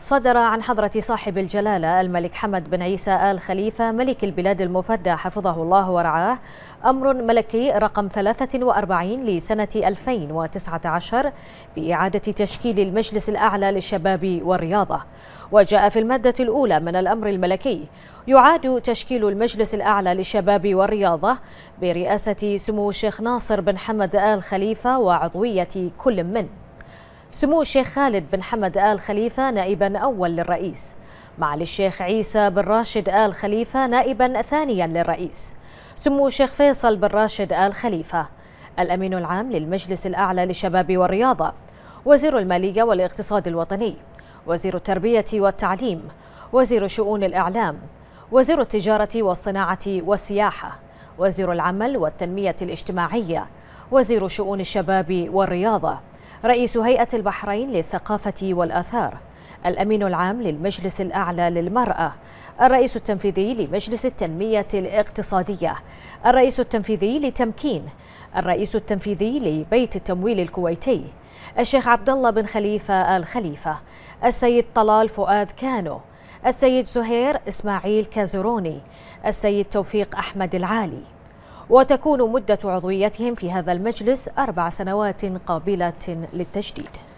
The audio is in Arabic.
صدر عن حضرة صاحب الجلالة الملك حمد بن عيسى آل خليفة ملك البلاد المفدى حفظه الله ورعاه أمر ملكي رقم 43 لسنة 2019 بإعادة تشكيل المجلس الأعلى للشباب والرياضة وجاء في المادة الأولى من الأمر الملكي يعاد تشكيل المجلس الأعلى للشباب والرياضة برئاسة سمو الشيخ ناصر بن حمد آل خليفة وعضوية كل من سمو الشيخ خالد بن حمد آل خليفة نائبا أول للرئيس معالي الشيخ عيسى بن راشد آل خليفة نائبا ثانيا للرئيس سمو الشيخ فيصل بن راشد آل خليفة الأمين العام للمجلس الأعلى للشباب والرياضة وزير المالية والاقتصاد الوطني وزير التربية والتعليم وزير شؤون الإعلام وزير التجارة والصناعة والسياحة وزير العمل والتنمية الاجتماعية وزير شؤون الشباب والرياضة رئيس هيئة البحرين للثقافة والآثار الأمين العام للمجلس الأعلى للمرأة الرئيس التنفيذي لمجلس التنمية الاقتصادية الرئيس التنفيذي لتمكين الرئيس التنفيذي لبيت التمويل الكويتي الشيخ عبد الله بن خليفة آل خليفة السيد طلال فؤاد كانو السيد زهير إسماعيل كازروني السيد توفيق أحمد العالي وتكون مدة عضويتهم في هذا المجلس أربع سنوات قابلة للتجديد